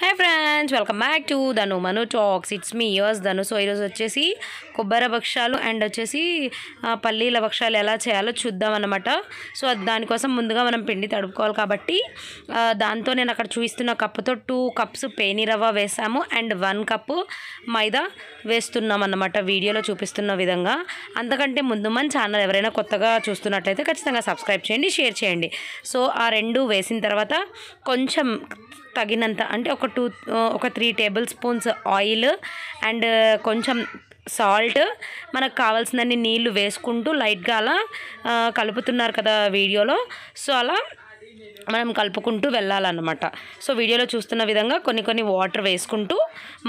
hi friends welcome back to Dhanu Manu talks it's me yours Dhanu so ఈరోజు వచ్చేసి కొబ్బరి భక్షాలు అండ్ వచ్చేసి పల్లీల భక్షాలు ఎలా చేయాలో చూద్దాం అనమాట సో దానికోసం ముందుగా మనం పిండి తడుపుకోవాలి కాబట్టి దాంతో నేను అక్కడ చూపిస్తున్న కప్పుతో టూ కప్స్ రవ్వ వేసాము అండ్ వన్ కప్పు మైదా వేస్తున్నాం అన్నమాట వీడియోలో చూపిస్తున్న విధంగా అంతకంటే ముందు మన ఛానల్ ఎవరైనా కొత్తగా చూస్తున్నట్లయితే ఖచ్చితంగా సబ్స్క్రైబ్ చేయండి షేర్ చేయండి సో ఆ రెండు వేసిన తర్వాత కొంచెం తగినంత అంటే ఒక టూ ఒక three tablespoons oil and కొంచెం సాల్ట్ మనకు కావాల్సినన్ని నీళ్లు వేసుకుంటూ లైట్గా అలా కలుపుతున్నారు కదా వీడియోలో సో అలా మనం కలుపుకుంటూ వెళ్ళాలన్నమాట సో వీడియోలో చూస్తున్న విధంగా కొన్ని కొన్ని వాటర్ వేసుకుంటూ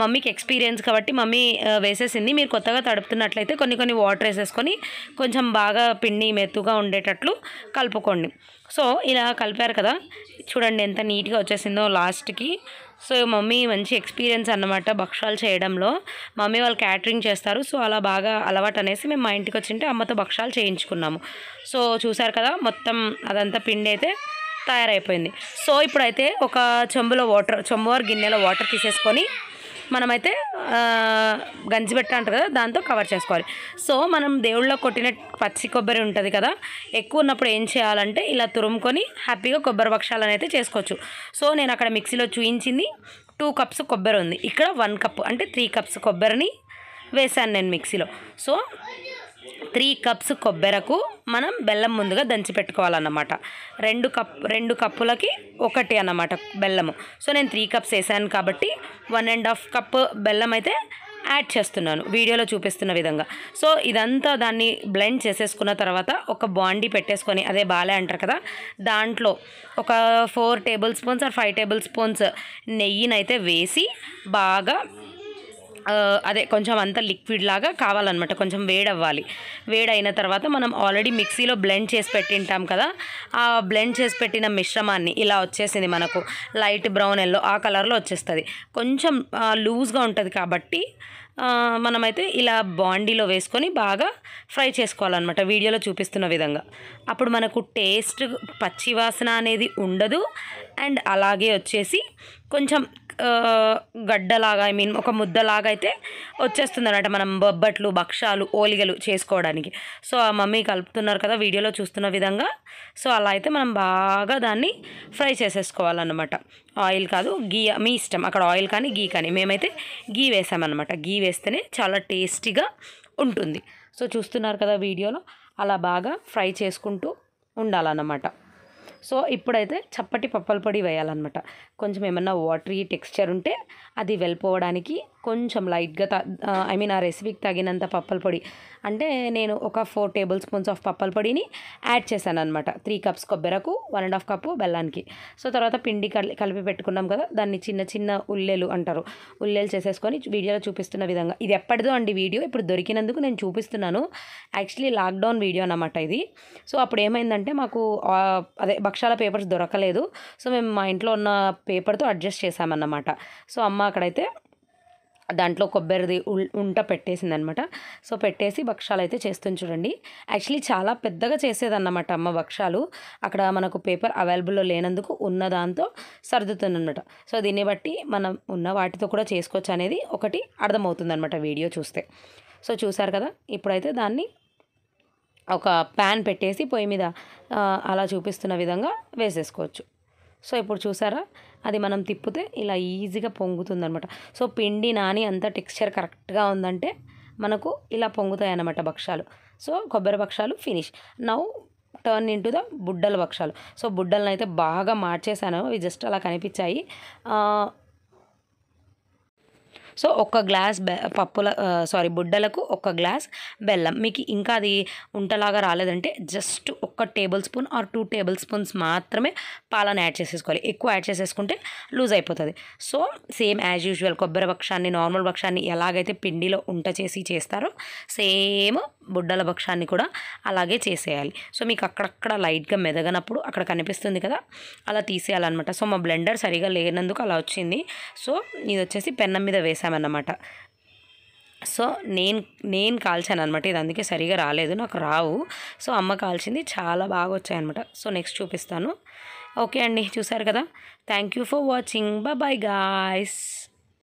మమ్మీకి ఎక్స్పీరియన్స్ కాబట్టి మమ్మీ వేసేసింది మీరు కొత్తగా తడుపుతున్నట్లయితే కొన్ని కొన్ని వాటర్ వేసేసుకొని కొంచెం బాగా పిండి మెత్తుగా ఉండేటట్లు కలుపుకోండి సో ఇలా కలిపారు కదా చూడండి ఎంత నీట్గా వచ్చేసిందో లాస్ట్కి సో మమ్మీ మంచి ఎక్స్పీరియన్స్ అనమాట భక్షాలు చేయడంలో మమ్మీ వాళ్ళు క్యాటరింగ్ చేస్తారు సో అలా బాగా అలవాటు అనేసి మేము మా ఇంటికి వచ్చింటే అమ్మతో భక్షాలు చేయించుకున్నాము సో చూసారు కదా మొత్తం అదంతా పిండి అయితే తయారైపోయింది సో ఇప్పుడైతే ఒక చెంబులో వాటర్ చెంబు ఆర్ గిన్నెలో వాటర్ తీసేసుకొని మనమైతే గంజి పెట్ట అంటారు కదా దాంతో కవర్ చేసుకోవాలి సో మనం దేవుళ్ళలో కొట్టిన పచ్చి కొబ్బరి ఉంటుంది కదా ఎక్కువ ఉన్నప్పుడు ఏం చేయాలంటే ఇలా తురుముకొని హ్యాపీగా కొబ్బరి భక్షాలను అయితే చేసుకోవచ్చు సో నేను అక్కడ మిక్సీలో చూయించింది టూ కప్స్ కొబ్బరి ఉంది ఇక్కడ వన్ కప్ అంటే త్రీ కప్స్ కొబ్బరిని వేశాను నేను మిక్సీలో సో త్రీ కప్స్ కొబ్బెరకు మనం బెల్లం ముందుగా దంచి పెట్టుకోవాలన్నమాట రెండు కప్ రెండు కప్పులకి ఒకటి అన్నమాట బెల్లము సో నేను త్రీ కప్స్ వేసాను కాబట్టి వన్ అండ్ హాఫ్ కప్ బెల్లం అయితే యాడ్ చేస్తున్నాను వీడియోలో చూపిస్తున్న విధంగా సో ఇదంతా దాన్ని బ్లెండ్ చేసేసుకున్న తర్వాత ఒక బాండీ పెట్టేసుకొని అదే బాలే అంటారు కదా దాంట్లో ఒక four tablespoons or five tablespoons నెయ్యినైతే వేసి బాగా అదే కొంచెం అంత లిక్విడ్ లాగా కావాలన్నమాట కొంచెం వేడవ్వాలి వేడైన తర్వాత మనం ఆల్రెడీ మిక్సీలో బ్లెండ్ చేసి పెట్టింటాం కదా ఆ బ్లెండ్ చేసి పెట్టిన మిశ్రమాన్ని ఇలా వచ్చేసింది మనకు లైట్ బ్రౌన్ ఎల్లో ఆ కలర్లో వచ్చేస్తుంది కొంచెం లూజ్గా ఉంటుంది కాబట్టి మనమైతే ఇలా బాండీలో వేసుకొని బాగా ఫ్రై చేసుకోవాలన్నమాట వీడియోలో చూపిస్తున్న విధంగా అప్పుడు మనకు టేస్ట్ పచ్చివాసన అనేది ఉండదు అండ్ అలాగే వచ్చేసి కొంచెం గడ్డలాగా ఐ మీన్ ఒక ముద్దలాగా అయితే వచ్చేస్తుంది అనమాట మనం బొబ్బట్లు భక్షాలు ఓలిగలు చేసుకోవడానికి సో ఆ మమ్మీ కలుపుతున్నారు కదా వీడియోలో చూస్తున్న విధంగా సో అలా అయితే మనం బాగా దాన్ని ఫ్రై చేసేసుకోవాలన్నమాట ఆయిల్ కాదు గీ మీ ఇష్టం అక్కడ ఆయిల్ కానీ గీ కానీ మేమైతే గీ వేసామన్నమాట గీ వేస్తేనే చాలా టేస్టీగా ఉంటుంది సో చూస్తున్నారు కదా వీడియోలో అలా బాగా ఫ్రై చేసుకుంటూ ఉండాలన్నమాట సో ఇప్పుడైతే చప్పటి పప్పల పొడి వేయాలన్నమాట కొంచెం ఏమన్నా వాటరీ టెక్స్చర్ ఉంటే అది వెళ్ళిపోవడానికి కొంచెం లైట్గా ఐ మీన్ ఆ రెసిపీకి తగినంత పప్పల పొడి అంటే నేను ఒక ఫోర్ టేబుల్ స్పూన్స్ ఆఫ్ పప్పల పొడిని యాడ్ చేశాను అనమాట త్రీ కప్స్ కొబ్బెరకు వన్ అండ్ హాఫ్ కప్పు బెల్లానికి సో తర్వాత పిండి కలిపి పెట్టుకున్నాం కదా దాన్ని చిన్న చిన్న ఉల్లెలు అంటారు ఉల్లెలు చేసేసుకొని వీడియోలో చూపిస్తున్న విధంగా ఇది ఎప్పటిదో అండి వీడియో ఇప్పుడు దొరికినందుకు నేను చూపిస్తున్నాను యాక్చువల్లీ లాక్డౌన్ వీడియో అనమాట ఇది సో అప్పుడు ఏమైందంటే మాకు అదే భక్షాల పేపర్స్ దొరకలేదు సో మేము మా ఇంట్లో ఉన్న పేపర్తో అడ్జస్ట్ చేసామన్నమాట సో అమ్మ అక్కడైతే దాంట్లో కొబ్బరిది ఉంట పెట్టేసింది అనమాట సో పెట్టేసి భక్షాలు అయితే చేస్తుంది చూడండి యాక్చువల్లీ చాలా పెద్దగా చేసేదన్నమాట అమ్మ భక్షాలు అక్కడ మనకు పేపర్ అవైలబుల్లో లేనందుకు ఉన్న దాంతో సర్దుతుందన్నమాట సో దీన్ని బట్టి మనం ఉన్న వాటితో కూడా చేసుకోవచ్చు అనేది ఒకటి అర్థమవుతుందన్నమాట వీడియో చూస్తే సో చూసారు కదా ఇప్పుడైతే దాన్ని ఒక ప్యాన్ పెట్టేసి పొయ్యి మీద అలా చూపిస్తున్న విధంగా వేసేసుకోవచ్చు సో ఇప్పుడు చూసారా అది మనం తిప్పితే ఇలా ఈజీగా పొంగుతుందనమాట సో పిండి నాని అంత టెక్స్చర్ కరెక్ట్గా ఉందంటే మనకు ఇలా పొంగుతాయి అన్నమాట భక్షాలు సో కొబ్బరి భక్షాలు finish now turn into the బుడ్డల భక్షాలు సో బుడ్డలను అయితే బాగా మార్చేసాను అవి జస్ట్ అలా కనిపించాయి సో ఒక గ్లాస్ పప్పుల సారీ బుడ్డలకు ఒక గ్లాస్ బెల్లం మీకు ఇంకా అది ఉంటలాగా రాలేదంటే జస్ట్ ఒక్క tablespoon or two tablespoons మాత్రమే పాలను యాడ్ చేసేసుకోవాలి ఎక్కువ యాడ్ చేసేసుకుంటే లూజ్ అయిపోతుంది సో సేమ్ యాజ్ యూజువల్ కొబ్బరి భక్షాన్ని నార్మల్ భక్షాన్ని ఎలాగైతే పిండిలో ఉంట చేసి చేస్తారో సేమ్ బుడ్డల భక్షాన్ని కూడా అలాగే చేసేయాలి సో మీకు అక్కడక్కడ లైట్గా మెదగనప్పుడు అక్కడ కనిపిస్తుంది కదా అలా తీసేయాలన్నమాట సో మా బ్లెండర్ సరిగా లేనందుకు అలా వచ్చింది సో ఇది వచ్చేసి పెన్నం మీద వేసామన్నమాట సో నేను నేను కాల్చాను అనమాట ఇది అందుకే సరిగా రాలేదు నాకు రావు సో అమ్మ కాల్చింది చాలా బాగా వచ్చాయన్నమాట సో నెక్స్ట్ చూపిస్తాను ఓకే అండి చూసారు కదా thank you for watching bye guys